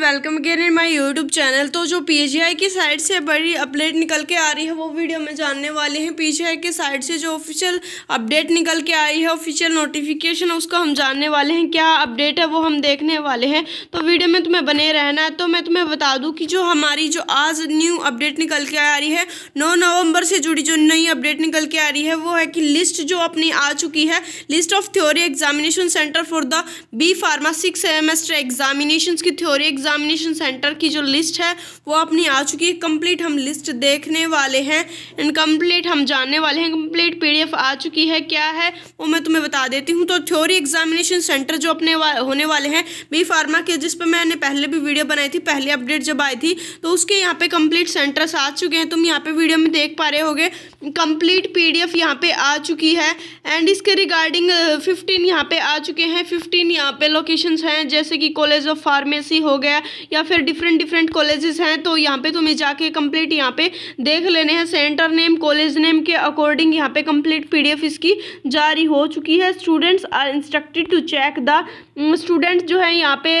welcome again in my YouTube channel तो जो PGI की साइड से बड़ी अपडेट निकल के आ रही है वो वीडियो में जानने वाले हैं पीजीआई के साइड से जो ऑफिशियल अपडेट निकल के आई है ऑफिशियल नोटिफिकेशन उसको हम जानने वाले हैं क्या अपडेट है वो हम देखने वाले हैं तो वीडियो में तुम्हें बने रहना है तो मैं तुम्हें बता दूँ कि जो हमारी जो आज न्यू अपडेट निकल के आ रही है नौ नवम्बर से जुड़ी जो नई अपडेट निकल के आ रही है वो है कि लिस्ट जो अपनी आ चुकी है list of theory examination center for the B pharma six semester examination की थ्योरी एग्जामिनेशन सेंटर की जो लिस्ट है वो अपनी आ चुकी है कंप्लीट हम लिस्ट देखने वाले हैं एंड कंप्लीट हम जानने वाले हैं कंप्लीट पीडीएफ आ चुकी है क्या है वो मैं तुम्हें बता देती हूँ तो थ्योरी एग्जामिनेशन सेंटर जो अपने वा, होने वाले हैं बी फार्मा के जिस पर मैंने पहले भी वीडियो बनाई थी पहले अपडेट जब आई थी तो उसके यहाँ पे कंप्लीट सेंटर्स आ चुके हैं तुम यहाँ पे वीडियो में देख पा रहे हो गए कंप्लीट पी यहाँ पे आ चुकी है एंड इसके रिगार्डिंग फिफ्टीन uh, यहाँ पे आ चुके हैं फिफ्टीन यहाँ पे लोकेशन हैं जैसे कि कॉलेज ऑफ फार्मेसी हो गया है या फिर डिफरेंट डिफरेंट कॉलेजेस हैं तो यहाँ पे तुम्हें जाके कंप्लीट यहाँ पे देख लेने हैं सेंटर नेम कॉलेज नेम के अकॉर्डिंग यहाँ पे कंप्लीट पीडीएफ इसकी जारी हो चुकी है students are instructed to check the students जो है यहाँ पे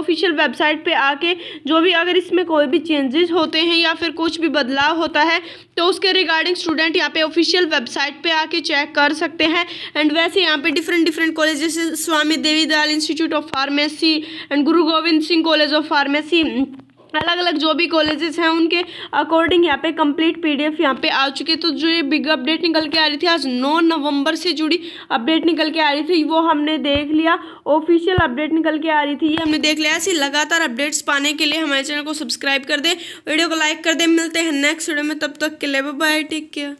ऑफिशियल वेबसाइट पे आके जो भी अगर इसमें कोई भी चेंजेस होते हैं या फिर कुछ भी बदलाव होता है तो उसके रिगार्डिंग स्टूडेंट यहाँ पे ऑफिशियल वेबसाइट पे आके चेक कर सकते हैं एंड वैसे यहाँ पे different different college Swami Devi Dayal institute of pharmacy and Guru Gobind Singh college of of pharmacy अलग अलग जो भी कॉलेजेस हैं उनके अकॉर्डिंग यहाँ पे कंप्लीट पीडीएफ यहाँ पे आ चुके तो जो ये बिग अपडेट निकल के आ रही थी आज 9 नवंबर से जुड़ी अपडेट निकल के आ रही थी वो हमने देख लिया ऑफिशियल अपडेट निकल के आ रही थी ये हमने देख लिया ऐसी लगातार अपडेट्स पाने के लिए हमारे चैनल को सब्सक्राइब कर दें वीडियो को लाइक कर दें मिलते हैं नेक्स्ट वीडियो में तब तक के लिए बाय टेक केयर